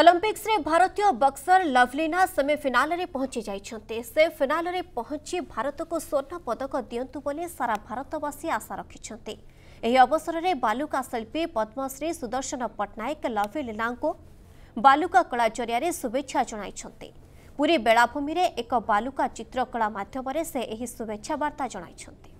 ଅଲିମ୍ପିକ୍ସରେ ଭାରତୀୟ ବକ୍ସର ଲଭଲିନା ସେମିଫିନାଲରେ ପହଞ୍ଚି ଯାଇଛନ୍ତି ସେ ଫିନାଲରେ ପହଞ୍ଚି ଭାରତକୁ ସ୍ୱର୍ଣ୍ଣ ପଦକ ଦିଅନ୍ତୁ ବୋଲି ସାରା ଭାରତବାସୀ ଆଶା ରଖିଛନ୍ତି ଏହି ଅବସରରେ ବାଲୁକା ଶିଳ୍ପୀ ପଦ୍ମଶ୍ରୀ ସୁଦର୍ଶନ ପଟ୍ଟନାୟକ ଲଭଲିନାଙ୍କୁ ବାଲୁକା କଳା ଜରିଆରେ ଶୁଭେଚ୍ଛା ଜଣାଇଛନ୍ତି ପୁରୀ ବେଳାଭୂମିରେ ଏକ ବାଲୁକା ଚିତ୍ରକଳା ମାଧ୍ୟମରେ ସେ ଏହି ଶୁଭେଚ୍ଛା ବାର୍ତ୍ତା ଜଣାଇଛନ୍ତି